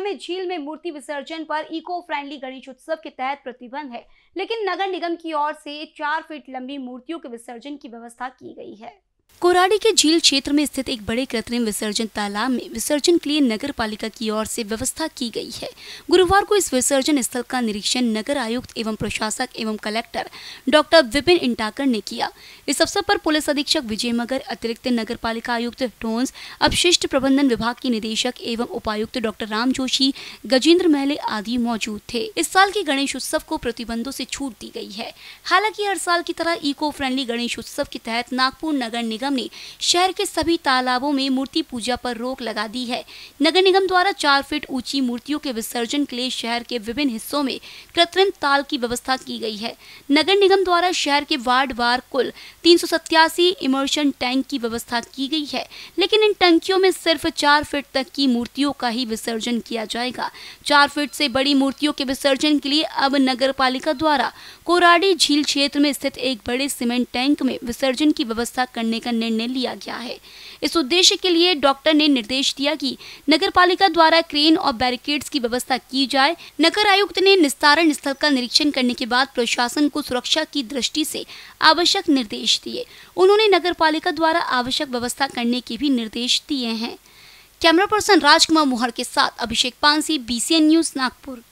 भर में झील में मूर्ति विसर्जन पर इको फ्रेंडली गणेश उत्सव के तहत प्रतिबंध है लेकिन नगर निगम की ओर से चार फीट लंबी मूर्तियों के विसर्जन की व्यवस्था की गई है कोराड़ी के झील क्षेत्र में स्थित एक बड़े कृत्रिम विसर्जन तालाब में विसर्जन के लिए नगर पालिका की ओर से व्यवस्था की गई है गुरुवार को इस विसर्जन स्थल का निरीक्षण नगर आयुक्त एवं प्रशासक एवं कलेक्टर डॉक्टर विपिन इंटाकर ने किया इस अवसर पर पुलिस अधीक्षक विजय मगर अतिरिक्त नगर पालिका आयुक्त टोन्स अपशिष्ट प्रबंधन विभाग के निदेशक एवं उपायुक्त डॉक्टर राम जोशी गजेंद्र महले आदि मौजूद थे इस साल के गणेश उत्सव को प्रतिबंधों से छूट दी गई है हालांकि हर साल की तरह इको फ्रेंडली गणेश उत्सव के तहत नागपुर नगर निगम ने शहर के सभी तालाबों में मूर्ति पूजा पर रोक लगा दी है नगर निगम द्वारा चार फीट ऊंची मूर्तियों के विसर्जन के लिए शहर के विभिन्न हिस्सों में कृत्रिम ताल की व्यवस्था की गई है नगर निगम द्वारा शहर के वार्ड वार कुल तीन इमर्शन टैंक की व्यवस्था की गई है लेकिन इन टंकियों में सिर्फ चार फीट तक की मूर्तियों का ही विसर्जन किया जाएगा चार फीट से बड़ी मूर्तियों के विसर्जन के लिए अब नगर पालिका द्वारा कोराडी झील क्षेत्र में स्थित एक बड़े सीमेंट टैंक में विसर्जन की व्यवस्था करने का का निर्णय लिया गया है इस उद्देश्य के लिए डॉक्टर ने निर्देश दिया कि नगर पालिका द्वारा क्रेन और बैरिकेड्स की व्यवस्था की जाए नगर आयुक्त ने निस्तारण स्थल का निरीक्षण करने के बाद प्रशासन को सुरक्षा की दृष्टि से आवश्यक निर्देश दिए उन्होंने नगर पालिका द्वारा आवश्यक व्यवस्था करने के भी निर्देश दिए हैं कैमरा पर्सन राजकुमार मोहर के साथ अभिषेक पांसी बीसीएन न्यूज नागपुर